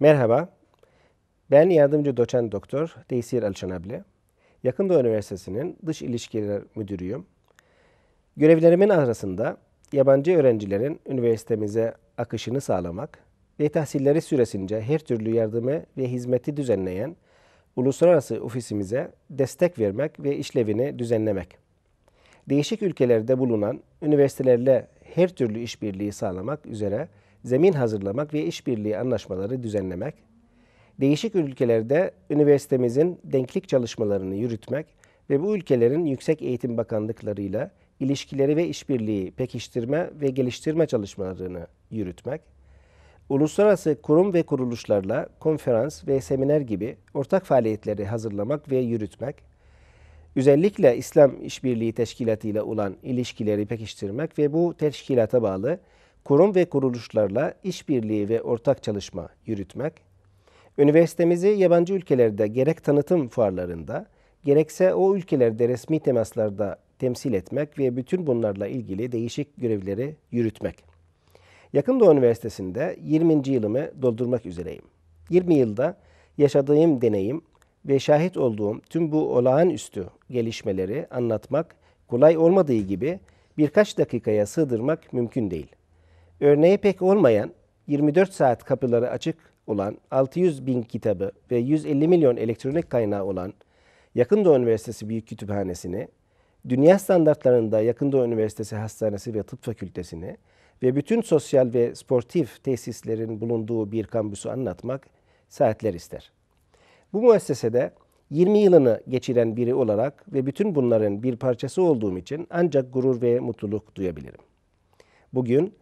Merhaba, ben yardımcı doçent doktor Deysir Alçanabli. Yakında Üniversitesi'nin Dış İlişkiler Müdürüyüm. Görevlerimin arasında yabancı öğrencilerin üniversitemize akışını sağlamak ve tahsilleri süresince her türlü yardımı ve hizmeti düzenleyen uluslararası ofisimize destek vermek ve işlevini düzenlemek. Değişik ülkelerde bulunan üniversitelerle her türlü işbirliği sağlamak üzere zemin hazırlamak ve işbirliği anlaşmaları düzenlemek, değişik ülkelerde üniversitemizin denklik çalışmalarını yürütmek ve bu ülkelerin yüksek eğitim bakanlıklarıyla ilişkileri ve işbirliği pekiştirme ve geliştirme çalışmalarını yürütmek, uluslararası kurum ve kuruluşlarla konferans ve seminer gibi ortak faaliyetleri hazırlamak ve yürütmek, özellikle İslam İşbirliği Teşkilatı ile olan ilişkileri pekiştirmek ve bu teşkilata bağlı kurum ve kuruluşlarla işbirliği ve ortak çalışma yürütmek, üniversitemizi yabancı ülkelerde gerek tanıtım fuarlarında, gerekse o ülkelerde resmi temaslarda temsil etmek ve bütün bunlarla ilgili değişik görevleri yürütmek. Yakın Doğu Üniversitesi'nde 20. yılımı doldurmak üzereyim. 20 yılda yaşadığım deneyim ve şahit olduğum tüm bu olağanüstü gelişmeleri anlatmak kolay olmadığı gibi birkaç dakikaya sığdırmak mümkün değil. Örneği pek olmayan, 24 saat kapıları açık olan 600 bin kitabı ve 150 milyon elektronik kaynağı olan Yakın Doğu Üniversitesi Büyük Kütüphanesi'ni, dünya standartlarında Yakın Doğu Üniversitesi Hastanesi ve Tıp Fakültesini ve bütün sosyal ve sportif tesislerin bulunduğu bir kampüsü anlatmak saatler ister. Bu müessesede 20 yılını geçiren biri olarak ve bütün bunların bir parçası olduğum için ancak gurur ve mutluluk duyabilirim. Bugün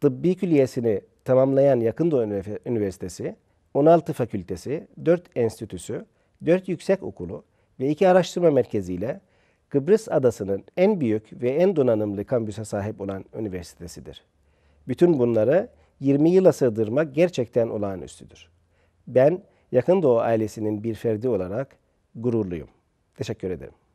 tıbbi külliyesini tamamlayan Yakın Doğu Üniversitesi, 16 fakültesi, 4 enstitüsü, 4 yüksek okulu ve 2 araştırma merkeziyle Kıbrıs Adası'nın en büyük ve en donanımlı kampüse sahip olan üniversitesidir. Bütün bunları 20 yıla sığdırmak gerçekten olağanüstüdür. Ben Yakın Doğu ailesinin bir ferdi olarak gururluyum. Teşekkür ederim.